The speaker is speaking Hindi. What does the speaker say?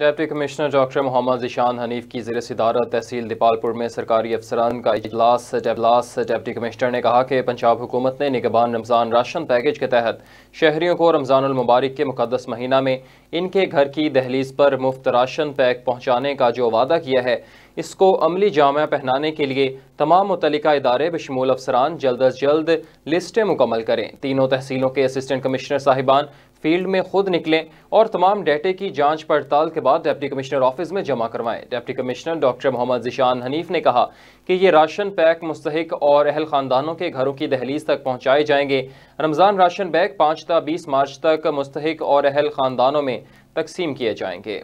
deputy commissioner doctor Mohammad Ishan Hanif की ज़िले सदारत तहसील दीपालपुर में सरकारी अफसरान का इजलास अजलास डेप्टी कमिश्नर ने कहा कि पंजाब हुकूमत ने निगबान रमज़ान राशन पैकेज के तहत शहरीों को रमज़ानमबारक के मुकदस महीना में इनके घर की दहलीज पर मुफ्त राशन पैक पहुँचाने का जो वादा किया है इसको अमली जामा पहनाने के लिए तमाम मुतल इदारे बशमूल अफसरान जल्द अज जल्द लिस्टें मुकम्मल करें तीनों तहसीलों के असिस्टेंट कमिश्नर साहिबान फील्ड में खुद निकलें और तमाम डेटे की जांच पड़ताल के बाद डिप्टी कमिश्नर ऑफिस में जमा करवाएं deputy commissioner doctor Mohammad Zishan Hanif ने कहा कि ये राशन पैक मुस्तक और अहल ख़ानदानों के घरों की दहलीज तक पहुँचाए जाएंगे रमज़ान राशन बैग पाँच ता बीस मार्च तक मुस्तक और अहल ख़ानदानों में तकसीम किए जाएंगे